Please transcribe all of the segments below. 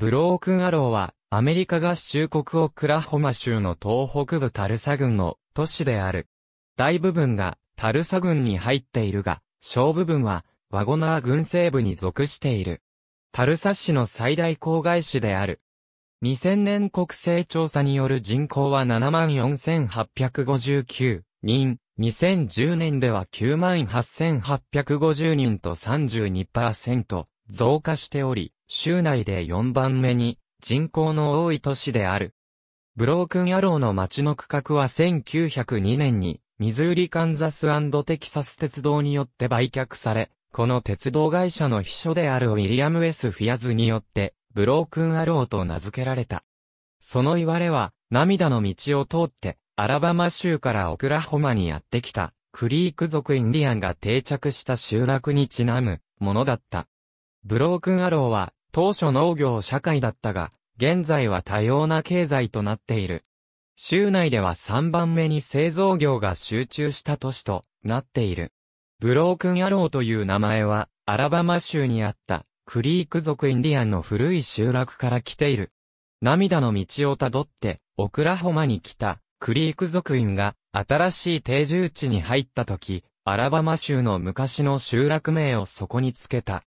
ブロークンアローは、アメリカ合衆国オクラホマ州の東北部タルサ郡の都市である。大部分がタルサ郡に入っているが、小部分はワゴナー郡西部に属している。タルサ市の最大郊外市である。2000年国勢調査による人口は74,859人、2010年では98,850人と32%増加しており、州内で4番目に人口の多い都市である。ブロークンアローの街の区画は1902年にミズーリカンザステキサス鉄道によって売却され、この鉄道会社の秘書であるウィリアム・エスフィアズによってブロークンアローと名付けられた。その言われは涙の道を通ってアラバマ州からオクラホマにやってきたクリーク族インディアンが定着した集落にちなむものだった。ブロークンアローは当初農業社会だったが、現在は多様な経済となっている。州内では3番目に製造業が集中した都市となっている。ブロークンアローという名前は、アラバマ州にあったクリーク族インディアンの古い集落から来ている。涙の道をたどって、オクラホマに来たクリーク族員が新しい定住地に入った時、アラバマ州の昔の集落名をそこにつけた。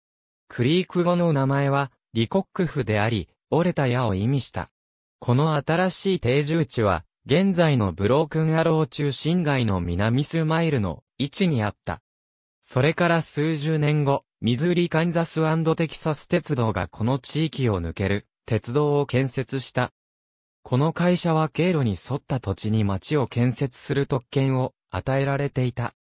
クリーク語の名前は、リコックフであり、折れた矢を意味した。この新しい定住地は、現在のブロークンアロー中心街の南スマイルの位置にあった。それから数十年後、ミズーリ・カンザステキサス鉄道がこの地域を抜ける、鉄道を建設した。この会社は経路に沿った土地に町を建設する特権を与えられていた。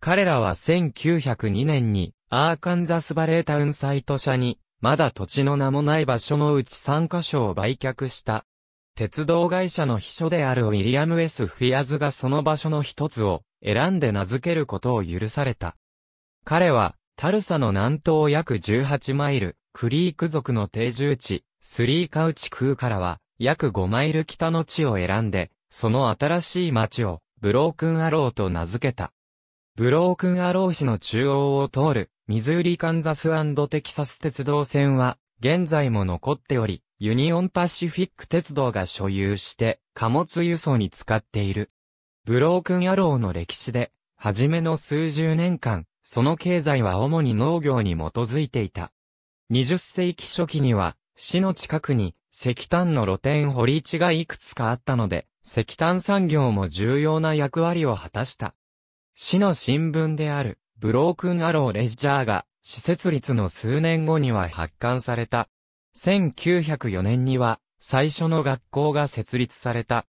彼らは1902年にアーカンザスバレータウンサイト社に、まだ土地の名もない場所のうち3カ所を売却した。鉄道会社の秘書であるウィリアム・エスフィアズがその場所の一つを選んで名付けることを許された。彼は、タルサの南東約18マイル、クリーク族の定住地、スリーカウチ空からは、約5マイル北の地を選んで、その新しい町を、ブロークンアローと名付けた。ブロークンアロー市の中央を通る、ミズーリカンザステキサス鉄道線は、現在も残っており、ユニオンパシフィック鉄道が所有して、貨物輸送に使っている。ブロークンアローの歴史で、初めの数十年間、その経済は主に農業に基づいていた。20世紀初期には、市の近くに石炭の露天掘り地がいくつかあったので、石炭産業も重要な役割を果たした。市の新聞である、ブロークンアローレジャーが、施設立の数年後には発刊された。1904年には、最初の学校が設立された。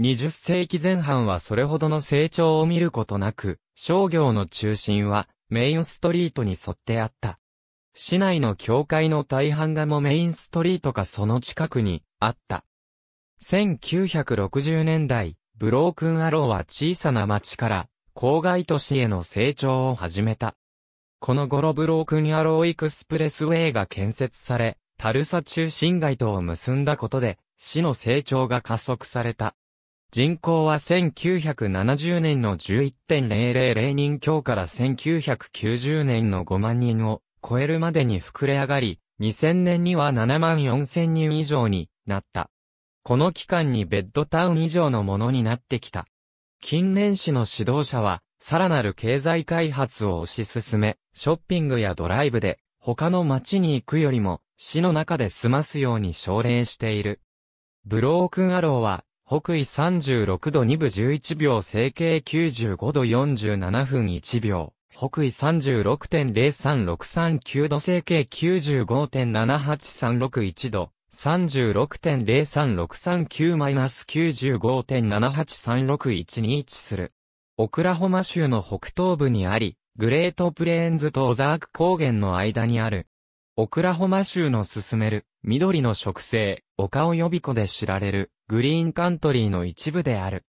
20世紀前半はそれほどの成長を見ることなく、商業の中心はメインストリートに沿ってあった。市内の教会の大半がもメインストリートかその近くにあった。1960年代、ブロークンアローは小さな町から郊外都市への成長を始めた。この頃ブロークニアローエクスプレスウェイが建設され、タルサ中心街とを結んだことで、市の成長が加速された。人口は1970年の11.000人強から1990年の5万人を超えるまでに膨れ上がり、2000年には7万4000人以上になった。この期間にベッドタウン以上のものになってきた。近年史の指導者は、さらなる経済開発を推し進め、ショッピングやドライブで、他の街に行くよりも、市の中で済ますように奨励している。ブロークンアローは、北緯36度2分11秒、整形95度47分1秒、北緯36.03639度、整形95.78361度、36.03639-95.783612に位置する。オクラホマ州の北東部にあり、グレートプレーンズとオザーク高原の間にある。オクラホマ州の進める、緑の植生、丘及び湖で知られる、グリーンカントリーの一部である。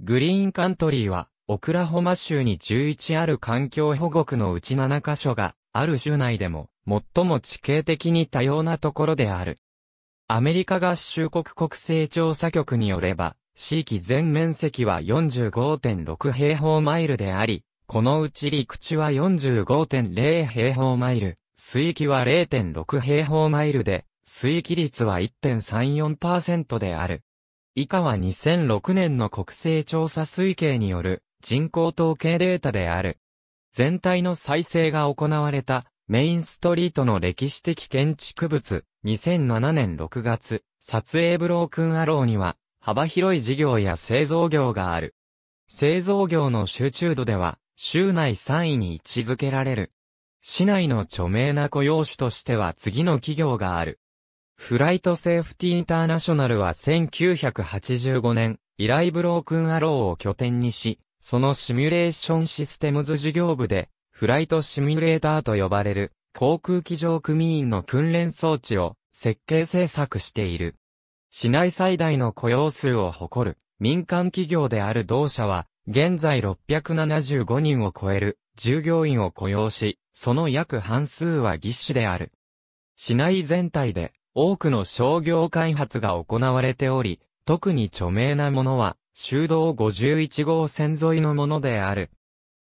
グリーンカントリーは、オクラホマ州に11ある環境保護区のうち7カ所が、ある州内でも、最も地形的に多様なところである。アメリカ合衆国国勢調査局によれば、地域全面積は45.6平方マイルであり、このうち陸地は45.0平方マイル、水域は0.6平方マイルで、水域率は1.34%である。以下は2006年の国勢調査推計による人口統計データである。全体の再生が行われたメインストリートの歴史的建築物、2007年6月、撮影ブロークンアローには、幅広い事業や製造業がある。製造業の集中度では、州内3位に位置づけられる。市内の著名な雇用種としては次の企業がある。フライトセーフティーインターナショナルは1985年、依頼ブロークンアローを拠点にし、そのシミュレーションシステムズ事業部で、フライトシミュレーターと呼ばれる航空機上組員の訓練装置を設計制作している。市内最大の雇用数を誇る民間企業である同社は、現在675人を超える従業員を雇用し、その約半数は技師である。市内全体で多くの商業開発が行われており、特に著名なものは、修道51号線沿いのものである、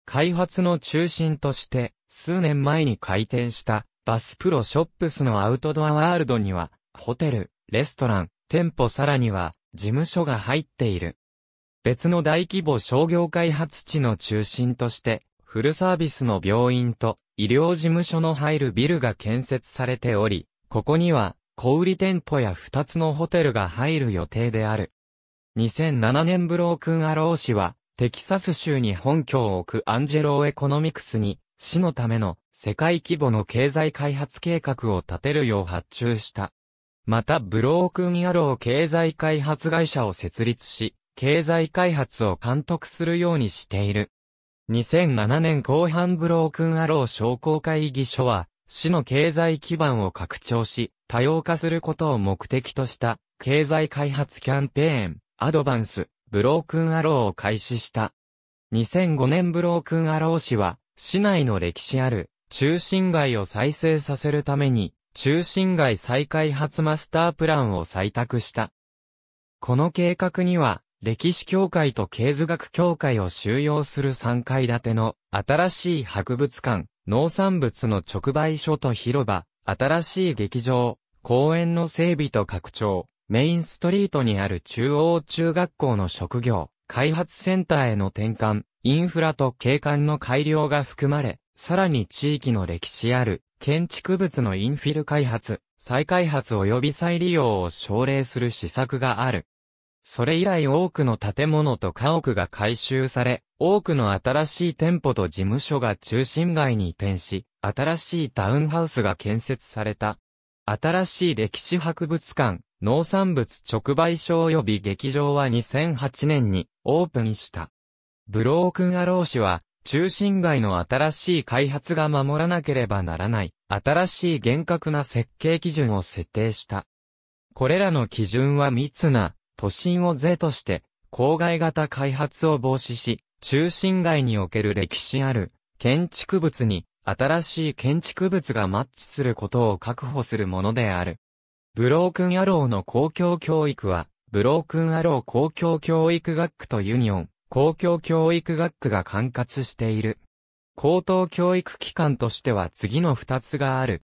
開発の中心として、数年前に開店したバスプロショップスのアウトドアワールドには、ホテル、レストラン、店舗さらには、事務所が入っている。別の大規模商業開発地の中心として、フルサービスの病院と医療事務所の入るビルが建設されており、ここには小売店舗や2つのホテルが入る予定である。2007年ブロークンアロー氏は、テキサス州に本拠を置くアンジェローエコノミクスに、市のための世界規模の経済開発計画を立てるよう発注した。また、ブロークンアロー経済開発会社を設立し、経済開発を監督するようにしている。2007年後半ブロークンアロー商工会議所は、市の経済基盤を拡張し、多様化することを目的とした、経済開発キャンペーン、アドバンス、ブロークンアローを開始した。2005年ブロークンアロー市は、市内の歴史ある中心街を再生させるために、中心街再開発マスタープランを採択した。この計画には、歴史協会と経図学協会を収容する3階建ての新しい博物館、農産物の直売所と広場、新しい劇場、公園の整備と拡張、メインストリートにある中央中学校の職業、開発センターへの転換、インフラと景観の改良が含まれ、さらに地域の歴史ある建築物のインフィル開発、再開発及び再利用を奨励する施策がある。それ以来多くの建物と家屋が改修され、多くの新しい店舗と事務所が中心街に移転し、新しいタウンハウスが建設された。新しい歴史博物館、農産物直売所及び劇場は2008年にオープンした。ブロークンアロー市は、中心街の新しい開発が守らなければならない、新しい厳格な設計基準を設定した。これらの基準は密な、都心を税として、郊外型開発を防止し、中心街における歴史ある、建築物に、新しい建築物がマッチすることを確保するものである。ブロークンアローの公共教育は、ブロークンアロー公共教育学区とユニオン、公共教育学区が管轄している。高等教育機関としては次の二つがある。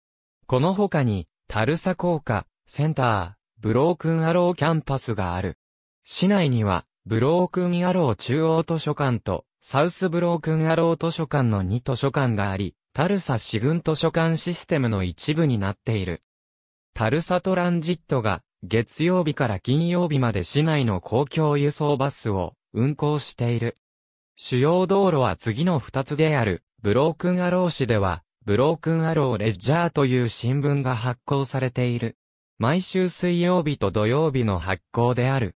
この他に、タルサ工科、センター、ブロークンアローキャンパスがある。市内には、ブロークンアロー中央図書館と、サウスブロークンアロー図書館の2図書館があり、タルサ市軍図書館システムの一部になっている。タルサトランジットが月曜日から金曜日まで市内の公共輸送バスを運行している。主要道路は次の2つである、ブロークンアロー市では、ブロークンアローレジャーという新聞が発行されている。毎週水曜日と土曜日の発行である。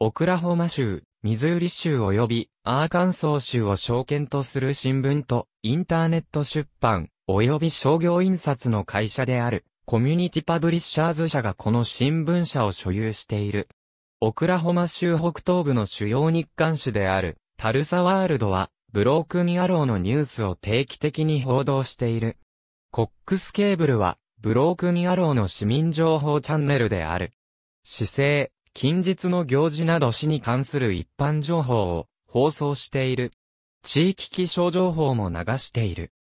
オクラホマ州、ミズーリ州及びアーカンソー州を証券とする新聞とインターネット出版及び商業印刷の会社である。コミュニティパブリッシャーズ社がこの新聞社を所有している。オクラホマ州北東部の主要日刊誌である、タルサワールドは、ブロークンローのニュースを定期的に報道している。コックスケーブルは、ブロークンローの市民情報チャンネルである。市政、近日の行事など市に関する一般情報を放送している。地域気象情報も流している。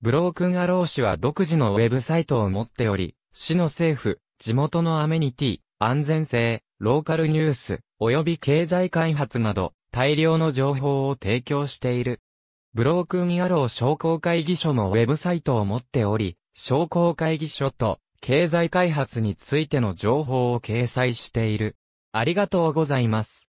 ブロークンアロー市は独自のウェブサイトを持っており、市の政府、地元のアメニティ、安全性、ローカルニュース、及び経済開発など、大量の情報を提供している。ブロークンアロー商工会議所もウェブサイトを持っており、商工会議所と経済開発についての情報を掲載している。ありがとうございます。